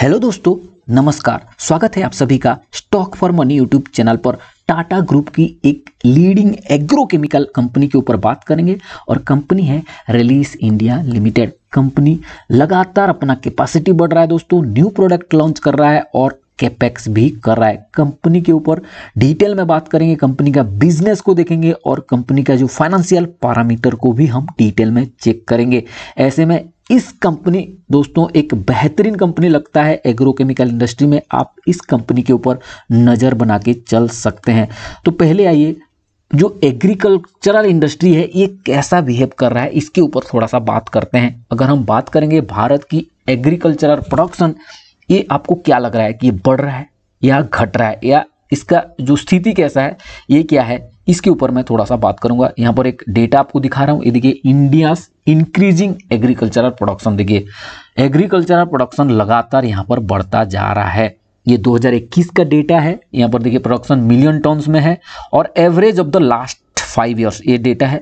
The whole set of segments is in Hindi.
हेलो दोस्तों नमस्कार स्वागत है आप सभी का stock for money YouTube channel पर टाटा ग्रुप की एक लीडिंग एग्रोकेमिकल कंपनी के ऊपर बात करेंगे और कंपनी है रिलीज इंडिया लिमिटेड कंपनी लगातार अपना कैपेसिटी बढ़ रहा है दोस्तों न्यू प्रोडक्ट लॉन्च कर रहा है और कैपेक्स भी कर रहा है कंपनी के ऊपर डिटेल में बात करेंगे कंपनी का बिजनेस को देखेंगे और कंपनी का जो फाइनेंशियल पैरामीटर को भी हम डिटेल में चेक करेंगे ऐसे में इस कंपनी दोस्तों एक बेहतरीन कंपनी लगता है एग्रोकेमिकल इंडस्ट्री में आप इस कंपनी के ऊपर नज़र बना के चल सकते हैं तो पहले आइए जो एग्रीकल्चरल इंडस्ट्री है ये कैसा बिहेव कर रहा है इसके ऊपर थोड़ा सा बात करते हैं अगर हम बात करेंगे भारत की एग्रीकल्चरल प्रोडक्शन ये आपको क्या लग रहा है कि ये बढ़ रहा है या घट रहा है या इसका जो स्थिति कैसा है ये क्या है इसके ऊपर मैं थोड़ा सा बात करूंगा यहाँ पर एक डेटा आपको दिखा रहा हूँ ये देखिए इंडिया इंक्रीजिंग एग्रीकल्चरल प्रोडक्शन देखिए एग्रीकल्चरल प्रोडक्शन लगातार यहाँ पर बढ़ता जा रहा है ये 2021 का डेटा है यहाँ पर देखिए प्रोडक्शन मिलियन टन्स में है और average of the last five years ये डेटा है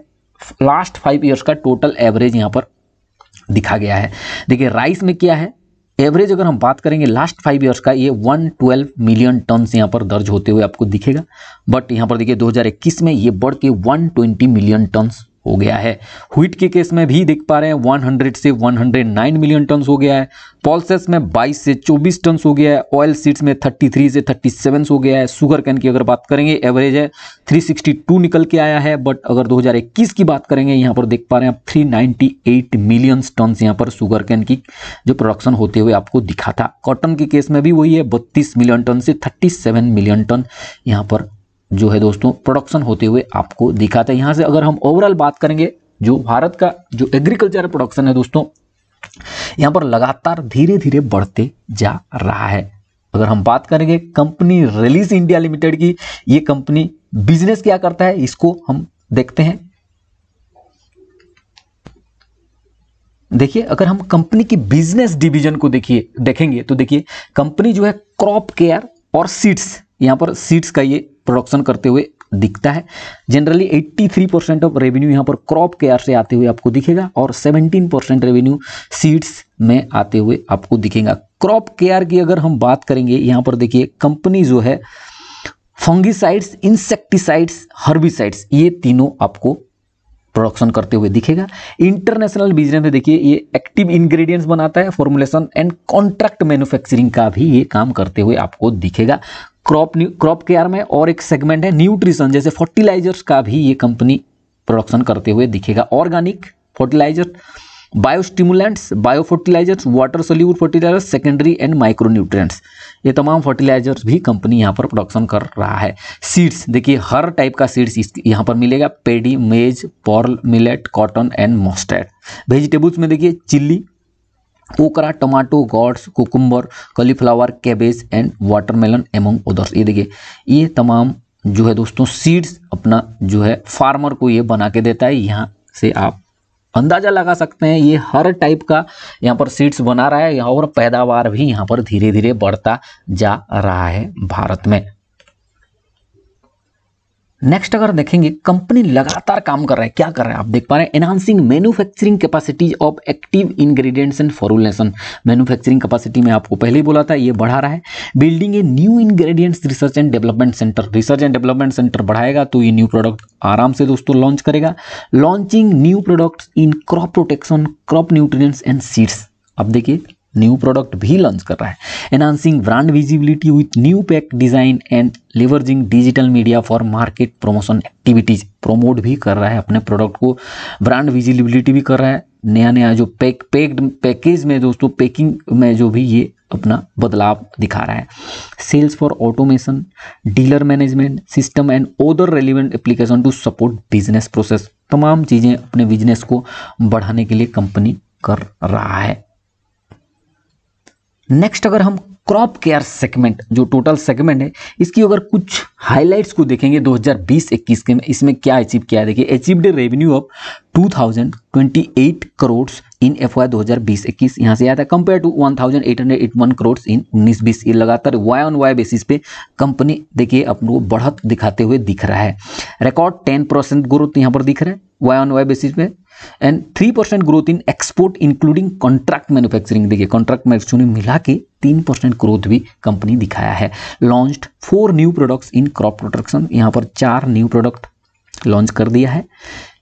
लास्ट फाइव ईयर्स का टोटल एवरेज यहाँ पर दिखा गया है देखिए राइस में क्या है एवरेज अगर हम बात करेंगे लास्ट फाइव ईयर्स का ये 112 मिलियन टन यहाँ पर दर्ज होते हुए आपको दिखेगा बट यहाँ पर देखिए 2021 में ये बढ़ के 120 मिलियन टन्स हो गया है व्हीट के केस में भी देख पा रहे हैं 100 से 109 मिलियन टन हो गया है पॉल्सेस में 22 से 24 टन हो गया है ऑयल सीड्स में 33 से 37 हो गया है सुगर कैन की अगर बात करेंगे एवरेज है 362 निकल के आया है बट अगर 2021 की बात करेंगे यहाँ पर देख पा रहे हैं आप 398 मिलियन टन यहाँ पर सुगर कैन की जो प्रोडक्शन होते हुए आपको दिखा था कॉटन के केस में भी वही है बत्तीस मिलियन टन से थर्टी मिलियन टन यहाँ पर जो है दोस्तों प्रोडक्शन होते हुए आपको दिखाता है यहां से अगर हम ओवरऑल बात करेंगे जो भारत का जो एग्रीकल्चर प्रोडक्शन है दोस्तों यहां पर लगातार धीरे धीरे बढ़ते जा रहा है अगर हम बात करेंगे कंपनी रिलीज इंडिया लिमिटेड की ये कंपनी बिजनेस क्या करता है इसको हम देखते हैं देखिए अगर हम कंपनी की बिजनेस डिवीजन को देखिए देखेंगे तो देखिए कंपनी जो है क्रॉप केयर और सीड्स यहां पर सीड्स का ये प्रोडक्शन करते हुए दिखता है जनरली 83 परसेंट ऑफ रेवेन्यू यहाँ पर क्रॉप केयर से आते हुए आपको दिखेगा और 17 परसेंट रेवेन्यू सीड्स में आते हुए आपको दिखेगा क्रॉप केयर की अगर हम बात करेंगे यहाँ पर देखिए कंपनी जो है फंगिसाइड्स इंसेक्टिसाइड्स हर्बिसाइड्स ये तीनों आपको प्रोडक्शन करते हुए दिखेगा इंटरनेशनल बिजनेस में देखिए ये एक्टिव इंग्रेडिएंट्स बनाता है फॉर्मुलेशन एंड कॉन्ट्रैक्ट मैन्युफैक्चरिंग का भी ये काम करते हुए आपको दिखेगा क्रॉप क्रॉप केयर में और एक सेगमेंट है न्यूट्रिशन जैसे फर्टिलाइजर्स का भी ये कंपनी प्रोडक्शन करते हुए दिखेगा organic fertiliser biostimulants bio fertilisers water soluble fertilisers secondary and micro nutrients ये तमाम फर्टिलाइजर्स भी कंपनी यहाँ पर प्रोडक्शन कर रहा है सीड्स देखिए हर टाइप का सीड्स यहाँ पर मिलेगा paddy maize pearl millet cotton and mustard vegetables में देखिए chilli okra tomato gourds cucumber cauliflower cabbage and watermelon among others ये देखिए ये तमाम जो है दोस्तों सीड्स अपना जो है फार्मर को ये बना के देता है यहाँ से आप अंदाज़ा लगा सकते हैं ये हर टाइप का यहाँ पर सीड्स बना रहा है और पैदावार भी यहाँ पर धीरे धीरे बढ़ता जा रहा है भारत में नेक्स्ट अगर देखेंगे कंपनी लगातार काम कर रहा है क्या कर रहा है आप देख पा रहे हैं enhancing manufacturing capacities of active ingredients and formulation manufacturing capacity में आपको पहले ही बोला था ये बढ़ा रहा है building a new ingredients research and development centre research and development centre बढ़ाएगा तो ये न्यू प्रोडक्ट आराम से दोस्तों लॉन्च करेगा launching new products in crop protection crop nutrients and seeds अब देखिए न्यू प्रोडक्ट भी लॉन्च कर रहा है enhancing brand visibility with new pack design and leveraging digital media for market promotion activities promote भी कर रहा है अपने प्रोडक्ट को ब्रांड विजिबिलिटी भी कर रहा है नया नया जो पैक पैक्ड पैकेज में दोस्तों पैकिंग में जो भी ये अपना बदलाव दिखा रहा है sales for automation dealer management system and other relevant application to support business process तमाम चीज़ें अपने बिजनेस को बढ़ाने के लिए कंपनी कर रहा है नेक्स्ट अगर हम क्रॉप केयर सेगमेंट जो टोटल सेगमेंट है इसकी अगर कुछ हाइलाइट्स को देखेंगे 2020-21 के में इसमें क्या अचीव किया है देखिए achieved revenue of 2028 crore in F Y दो हज़ार बीस इक्कीस यहाँ से याद है कंपेयर टू 1881 करोड़ इन 19 बीस ये लगातार वाई ऑन वाई बेसिस पे कंपनी देखिए अपने को बढ़त दिखाते हुए दिख रहा है रिकॉर्ड टेन परसेंट ग्रोथ यहाँ पर दिख रहा है वाई ऑन वाई बेसिस पे and three percent growth in export including contract manufacturing देखिए कॉन्ट्रैक्ट मैन्युफैक्चरिंग मिला के तीन परसेंट ग्रोथ भी कंपनी दिखाया है launched four new products in crop production यहाँ पर चार न्यू प्रोडक्ट लॉन्च कर दिया है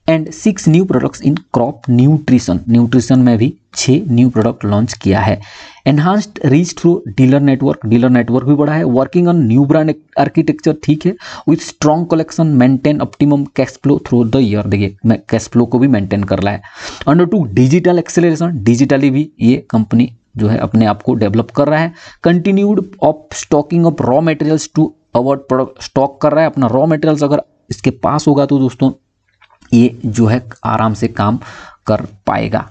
and six new products in crop nutrition nutrition में भी छः न्यू प्रोडक्ट लॉन्च किया है enhanced reach through dealer network dealer network भी बढ़ा है working on new brand architecture ठीक है with strong collection maintain optimum cash flow through the year देखिए कैश फ्लो को भी मेंटेन कर रहा है undertook digital acceleration digitally भी ये कंपनी जो है अपने आप को डेवलप कर रहा है continued of stocking of raw materials to avert product stock कर रहा है अपना रॉ मटेरियल्स अगर इसके पास होगा तो दोस्तों ये जो है आराम से काम कर पाएगा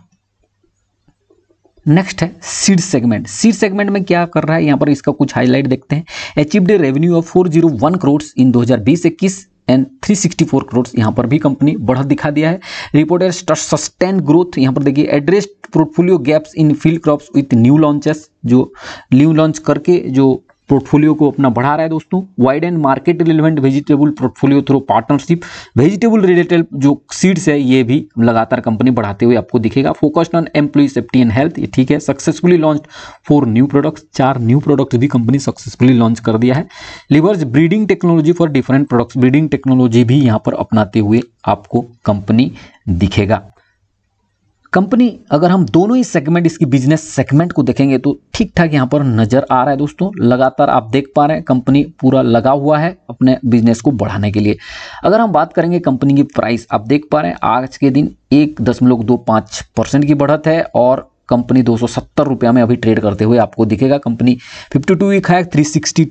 नेक्स्ट है सीड सेगमेंट सीड सेगमेंट में क्या कर रहा है यहां पर इसका कुछ हाईलाइट देखते हैं achieved revenue of 401 crore in 2020 इक्कीस एंड 364 करोड़ यहाँ पर भी कंपनी बढ़त दिखा दिया है रिपोर्टेड सस्टेन ग्रोथ यहाँ पर देखिए addressed portfolio gaps in field crops with new launches जो न्यू लॉन्च करके जो पोर्टफोलियो को अपना बढ़ा रहा है दोस्तों wide and market relevant vegetable portfolio through partnership vegetable related जो सीड्स है ये भी लगातार कंपनी बढ़ाते हुए आपको दिखेगा focused on employee safety and health ये ठीक है successfully launch four new products चार न्यू प्रोडक्ट भी कंपनी सक्सेसफुली लॉन्च कर दिया है levers breeding technology for different products breeding technology भी यहाँ पर अपनाते हुए आपको कंपनी दिखेगा कंपनी अगर हम दोनों ही सेगमेंट इसकी बिजनेस सेगमेंट को देखेंगे तो ठीक ठाक यहाँ पर नजर आ रहा है दोस्तों लगातार आप देख पा रहे हैं कंपनी पूरा लगा हुआ है अपने बिजनेस को बढ़ाने के लिए अगर हम बात करेंगे कंपनी की प्राइस आप देख पा रहे हैं आज के दिन एक दशमलव दो पाँच परसेंट की बढ़त है और कंपनी दो रुपया में अभी ट्रेड करते हुए आपको दिखेगा कंपनी 52 टू वीक है थ्री सिक्सटी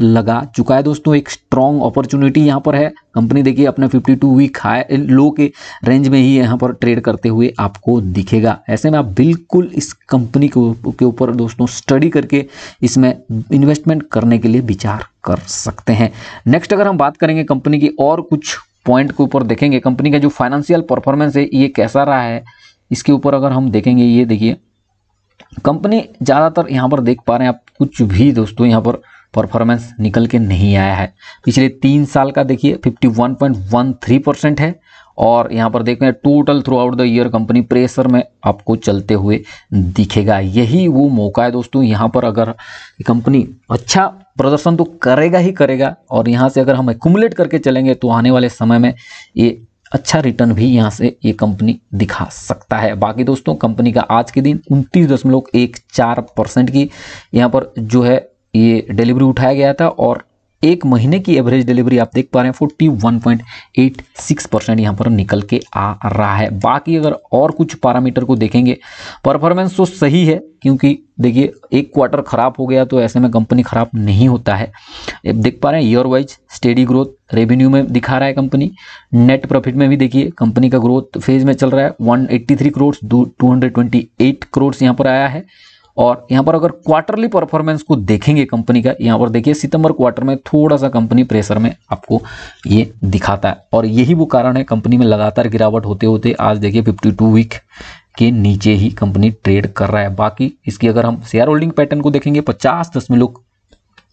लगा चुका है दोस्तों एक स्ट्रॉन्ग अपॉर्चुनिटी यहाँ पर है कंपनी देखिए अपने 52 वीक हाई लो के रेंज में ही यहाँ पर ट्रेड करते हुए आपको दिखेगा ऐसे में आप बिल्कुल इस कंपनी के ऊपर दोस्तों स्टडी करके इसमें इन्वेस्टमेंट करने के लिए विचार कर सकते हैं नेक्स्ट अगर हम बात करेंगे कंपनी की और कुछ पॉइंट के ऊपर देखेंगे कंपनी का जो फाइनेंशियल परफॉर्मेंस है ये कैसा रहा है इसके ऊपर अगर हम देखेंगे ये देखिए कंपनी ज़्यादातर यहाँ पर देख पा रहे हैं आप कुछ भी दोस्तों यहाँ पर परफॉर्मेंस निकल के नहीं आया है पिछले तीन साल का देखिए 51.13 परसेंट है और यहाँ पर देख रहे हैं total throughout the year company pressure में आपको चलते हुए दिखेगा यही वो मौका है दोस्तों यहाँ पर अगर कंपनी अच्छा प्रदर्शन तो करेगा ही करेगा और यहाँ से अगर हम एकुमुलेट करके चलेंगे तो आने वाले समय में ये अच्छा रिटर्न भी यहाँ से ये कंपनी दिखा सकता है बाकी दोस्तों कंपनी का आज के दिन उनतीस दशमलव एक चार परसेंट की यहाँ पर जो है ये डिलीवरी उठाया गया था और एक महीने की एवरेज डिलीवरी आप देख पा रहे हैं forty one point eight six percent यहाँ पर निकल के आ रहा है बाकी अगर और कुछ पैरामीटर को देखेंगे परफॉर्मेंस तो सही है क्योंकि देखिए एक क्वार्टर खराब हो गया तो ऐसे में कंपनी खराब नहीं होता है देख पा रहे हैं year wise steady growth revenue में दिखा रहा है कंपनी नेट प्रॉफिट में भी देखिए कंपनी का ग्रोथ फेज में चल रहा है one eighty 183 crore eight crore यहाँ पर आया है और यहाँ पर अगर क्वार्टरली परफॉर्मेंस को देखेंगे कंपनी का यहाँ पर देखिए सितंबर क्वार्टर में थोड़ा सा कंपनी प्रेशर में आपको ये दिखाता है और यही वो कारण है कंपनी में लगातार गिरावट होते होते आज देखिए फिफ्टी टू वीक के नीचे ही कंपनी ट्रेड कर रहा है बाकी इसकी अगर हम शेयर होल्डिंग पैटर्न को देखेंगे पचास दशमलव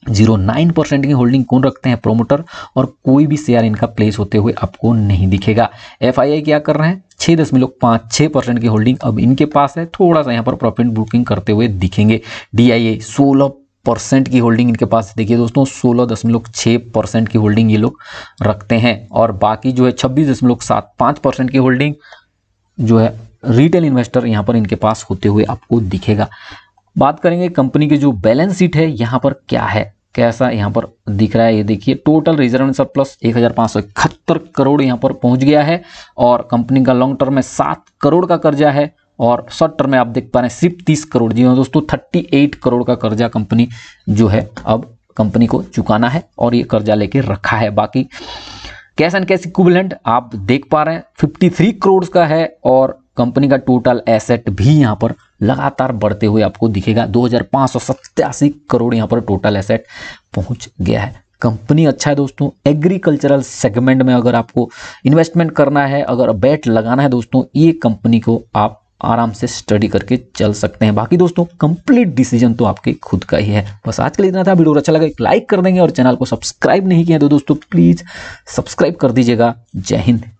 जीरो नाइन परसेंट की होल्डिंग कौन रखते हैं प्रोमोटर और कोई भी शेयर इनका प्लेस होते हुए आपको नहीं दिखेगा एफ क्या कर रहे हैं छः दशमलव पाँच छः परसेंट की होल्डिंग अब इनके पास है थोड़ा सा यहाँ पर प्रॉफिट बुकिंग करते हुए दिखेंगे डी आई सोलह परसेंट की होल्डिंग इनके पास देखिए दोस्तों सोलह दशमलव छः परसेंट की होल्डिंग ये लोग रखते हैं और बाकी जो है छब्बीस दशमलव सात पाँच परसेंट की होल्डिंग जो है रिटेल इन्वेस्टर यहाँ पर इनके पास होते हुए आपको दिखेगा बात करेंगे कंपनी की जो बैलेंस शीट है यहाँ पर क्या है कैसा यहाँ पर दिख रहा है ये देखिए टोटल रिजर्व सरप्लस एक करोड़ यहाँ पर पहुंच गया है और कंपनी का लॉन्ग टर्म में सात करोड़ का कर्जा है और शॉर्ट टर्म में आप देख पा रहे हैं सिर्फ तीस करोड़ जी हाँ दोस्तों थर्टी एट करोड़ का कर्जा कंपनी जो है अब कंपनी को चुकाना है और ये कर्जा लेके रखा है बाकी कैश एंड कैश इक्विवेलेंट आप देख पा रहे हैं 53 करोड़ का है और कंपनी का टोटल एसेट भी यहाँ पर लगातार बढ़ते हुए आपको दिखेगा दो करोड़ यहाँ पर टोटल एसेट पहुँच गया है कंपनी अच्छा है दोस्तों एग्रीकल्चरल सेगमेंट में अगर आपको इन्वेस्टमेंट करना है अगर बैट लगाना है दोस्तों ये कंपनी को आप आराम से स्टडी करके चल सकते हैं बाकी दोस्तों कंप्लीट डिसीजन तो आपके खुद का ही है बस आज के लिए इतना था वीडियो अच्छा लगा एक लाइक कर देंगे और चैनल को सब्सक्राइब नहीं किया तो दोस्तों प्लीज़ सब्सक्राइब कर दीजिएगा जय हिंद